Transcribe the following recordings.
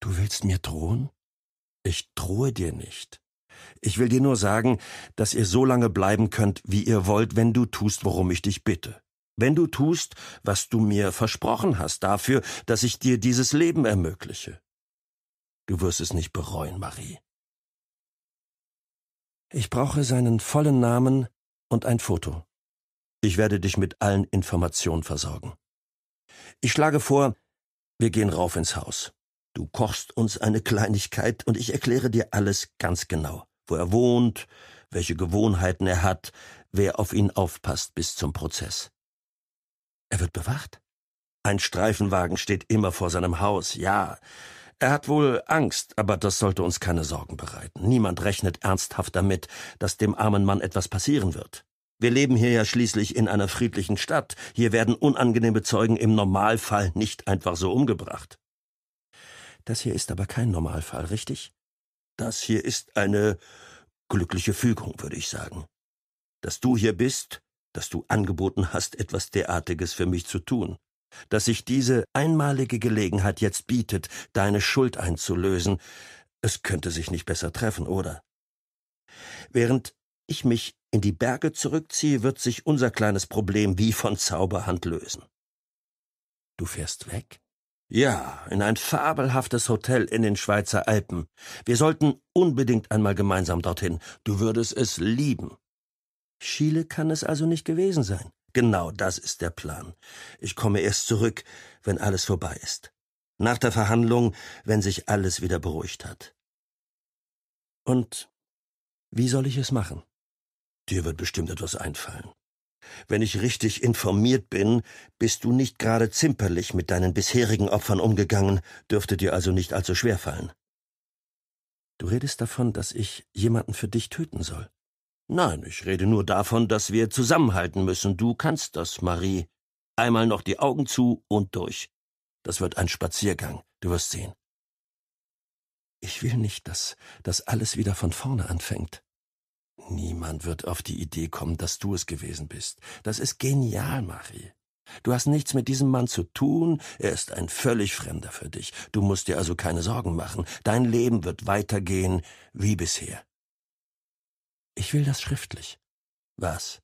Du willst mir drohen? Ich drohe dir nicht. Ich will dir nur sagen, dass ihr so lange bleiben könnt, wie ihr wollt, wenn du tust, worum ich dich bitte. Wenn du tust, was du mir versprochen hast, dafür, dass ich dir dieses Leben ermögliche. Du wirst es nicht bereuen, Marie. Ich brauche seinen vollen Namen und ein Foto. Ich werde dich mit allen Informationen versorgen. Ich schlage vor, wir gehen rauf ins Haus. Du kochst uns eine Kleinigkeit und ich erkläre dir alles ganz genau, wo er wohnt, welche Gewohnheiten er hat, wer auf ihn aufpasst bis zum Prozess. Er wird bewacht? Ein Streifenwagen steht immer vor seinem Haus, ja. Er hat wohl Angst, aber das sollte uns keine Sorgen bereiten. Niemand rechnet ernsthaft damit, dass dem armen Mann etwas passieren wird. Wir leben hier ja schließlich in einer friedlichen Stadt. Hier werden unangenehme Zeugen im Normalfall nicht einfach so umgebracht. Das hier ist aber kein Normalfall, richtig? Das hier ist eine glückliche Fügung, würde ich sagen. Dass du hier bist, dass du angeboten hast, etwas derartiges für mich zu tun, dass sich diese einmalige Gelegenheit jetzt bietet, deine Schuld einzulösen, es könnte sich nicht besser treffen, oder? Während ich mich in die Berge zurückziehe, wird sich unser kleines Problem wie von Zauberhand lösen. Du fährst weg? Ja, in ein fabelhaftes Hotel in den Schweizer Alpen. Wir sollten unbedingt einmal gemeinsam dorthin. Du würdest es lieben. Chile kann es also nicht gewesen sein. Genau das ist der Plan. Ich komme erst zurück, wenn alles vorbei ist. Nach der Verhandlung, wenn sich alles wieder beruhigt hat. Und wie soll ich es machen? Dir wird bestimmt etwas einfallen. Wenn ich richtig informiert bin, bist du nicht gerade zimperlich mit deinen bisherigen Opfern umgegangen, dürfte dir also nicht allzu schwer fallen. Du redest davon, dass ich jemanden für dich töten soll. Nein, ich rede nur davon, dass wir zusammenhalten müssen. Du kannst das, Marie. Einmal noch die Augen zu und durch. Das wird ein Spaziergang, du wirst sehen. Ich will nicht, dass das alles wieder von vorne anfängt. Niemand wird auf die Idee kommen, dass du es gewesen bist. Das ist genial, Marie. Du hast nichts mit diesem Mann zu tun, er ist ein völlig Fremder für dich. Du musst dir also keine Sorgen machen. Dein Leben wird weitergehen wie bisher. Ich will das schriftlich. Was?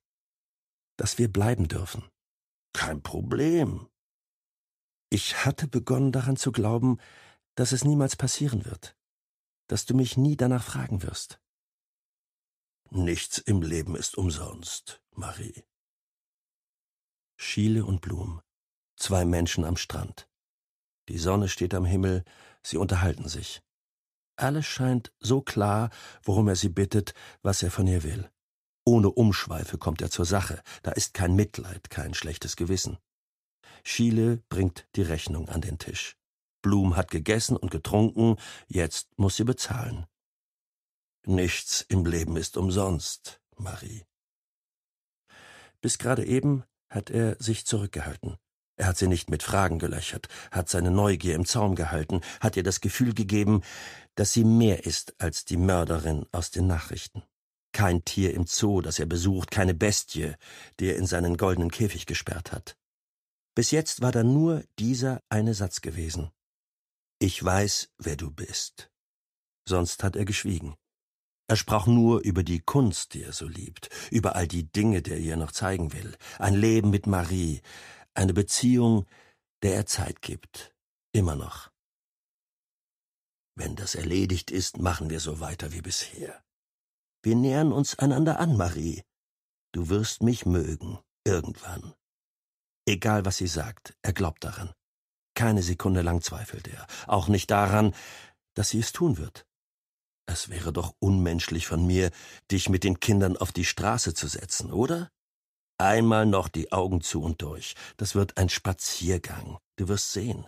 Dass wir bleiben dürfen. Kein Problem. Ich hatte begonnen daran zu glauben, dass es niemals passieren wird, dass du mich nie danach fragen wirst. Nichts im Leben ist umsonst, Marie. Schiele und Blum. Zwei Menschen am Strand. Die Sonne steht am Himmel, sie unterhalten sich. Alles scheint so klar, worum er sie bittet, was er von ihr will. Ohne Umschweife kommt er zur Sache, da ist kein Mitleid, kein schlechtes Gewissen. Schiele bringt die Rechnung an den Tisch. Blum hat gegessen und getrunken, jetzt muss sie bezahlen. Nichts im Leben ist umsonst, Marie. Bis gerade eben hat er sich zurückgehalten. Er hat sie nicht mit Fragen gelöchert, hat seine Neugier im Zaum gehalten, hat ihr das Gefühl gegeben, dass sie mehr ist als die Mörderin aus den Nachrichten. Kein Tier im Zoo, das er besucht, keine Bestie, die er in seinen goldenen Käfig gesperrt hat. Bis jetzt war da nur dieser eine Satz gewesen. Ich weiß, wer du bist. Sonst hat er geschwiegen. Er sprach nur über die Kunst, die er so liebt, über all die Dinge, die er ihr noch zeigen will, ein Leben mit Marie, eine Beziehung, der er Zeit gibt, immer noch. Wenn das erledigt ist, machen wir so weiter wie bisher. Wir nähern uns einander an, Marie. Du wirst mich mögen, irgendwann. Egal was sie sagt, er glaubt daran. Keine Sekunde lang zweifelt er, auch nicht daran, dass sie es tun wird. Es wäre doch unmenschlich von mir, dich mit den Kindern auf die Straße zu setzen, oder? Einmal noch die Augen zu und durch. Das wird ein Spaziergang. Du wirst sehen.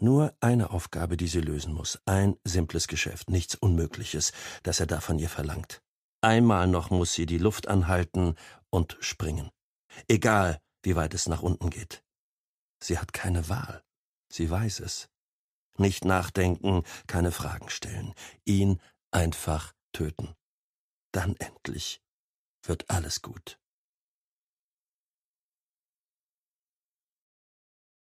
Nur eine Aufgabe, die sie lösen muss. Ein simples Geschäft, nichts Unmögliches, das er da von ihr verlangt. Einmal noch muss sie die Luft anhalten und springen. Egal, wie weit es nach unten geht. Sie hat keine Wahl. Sie weiß es. Nicht nachdenken, keine Fragen stellen. Ihn einfach töten. Dann endlich wird alles gut.